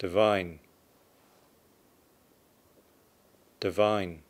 divine, divine.